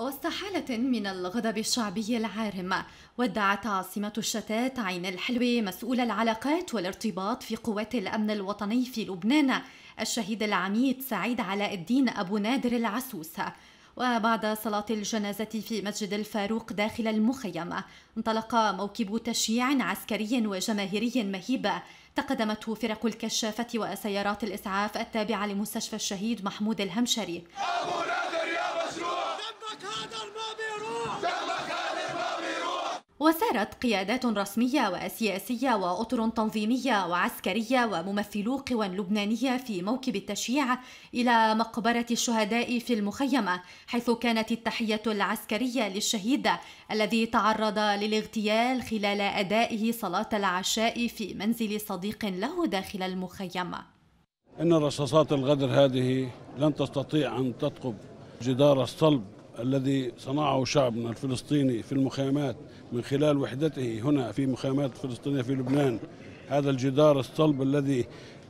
وسط حالة من الغضب الشعبي العارم ودعت عاصمة الشتات عين الحلوي مسؤول العلاقات والارتباط في قوات الأمن الوطني في لبنان الشهيد العميد سعيد علاء الدين أبو نادر العسوس وبعد صلاة الجنازة في مسجد الفاروق داخل المخيم انطلق موكب تشييع عسكري وجماهيري مهيب تقدمته فرق الكشافة وسيارات الإسعاف التابعة لمستشفى الشهيد محمود الهمشري وسارت قيادات رسمية وسياسية وأطر تنظيمية وعسكرية وممثلو قوى لبنانية في موكب التشييع إلى مقبرة الشهداء في المخيمة حيث كانت التحية العسكرية للشهيد الذي تعرض للاغتيال خلال أدائه صلاة العشاء في منزل صديق له داخل المخيم إن رصاصات الغدر هذه لن تستطيع أن تثقب جدار الصلب الذي صنعه شعبنا الفلسطيني في المخيمات من خلال وحدته هنا في مخيمات فلسطينية في لبنان هذا الجدار الصلب الذي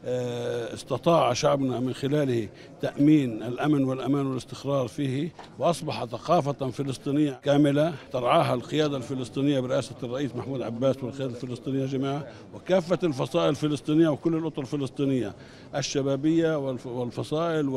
آه، استطاع شعبنا من خلاله تأمين الأمن والأمان والاستقرار فيه وأصبح ثقافة فلسطينية كاملة ترعاها القيادة الفلسطينية برئاسة الرئيس محمود عباس والقيادة الفلسطينية جماعة وكافة الفصائل الفلسطينية وكل الأطر الفلسطينية الشبابية والفصائل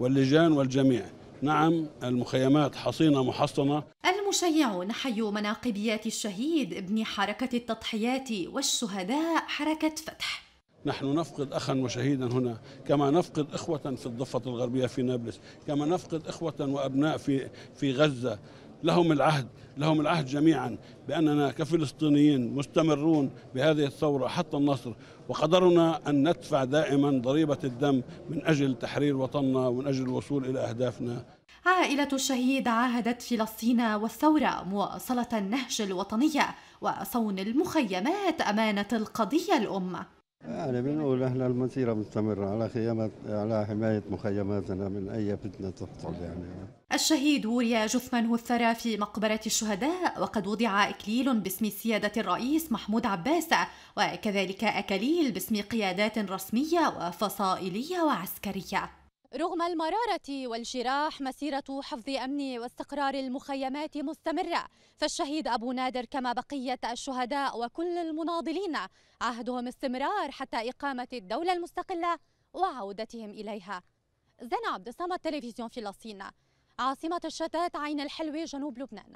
واللجان والجميع نعم المخيمات حصينة محصنة المشيعون حيوا مناقبيات الشهيد ابن حركة التضحيات والشهداء حركة فتح نحن نفقد أخا وشهيدا هنا كما نفقد إخوة في الضفة الغربية في نابلس كما نفقد إخوة وأبناء في, في غزة لهم العهد لهم العهد جميعا بأننا كفلسطينيين مستمرون بهذه الثورة حتى النصر وقدرنا أن ندفع دائما ضريبة الدم من أجل تحرير وطننا ومن أجل الوصول إلى أهدافنا عائلة الشهيد عاهدت فلسطين والثورة مواصلة النهج الوطنية وصون المخيمات أمانة القضية الأم يعني بنقول احنا المسيره مستمره على خيامات على حمايه مخيماتنا من اي فتنه تحصل يعني الشهيد وري جثمانه الثرى في مقبره الشهداء وقد وضع اكليل باسم سياده الرئيس محمود عباس وكذلك اكاليل باسم قيادات رسميه وفصائليه وعسكريه رغم المرارة والجراح مسيرة حفظ أمن واستقرار المخيمات مستمرة فالشهيد أبو نادر كما بقية الشهداء وكل المناضلين عهدهم استمرار حتى إقامة الدولة المستقلة وعودتهم إليها زين عبد الصمد تلفزيون فلسطين عاصمة الشتات عين الحلوة جنوب لبنان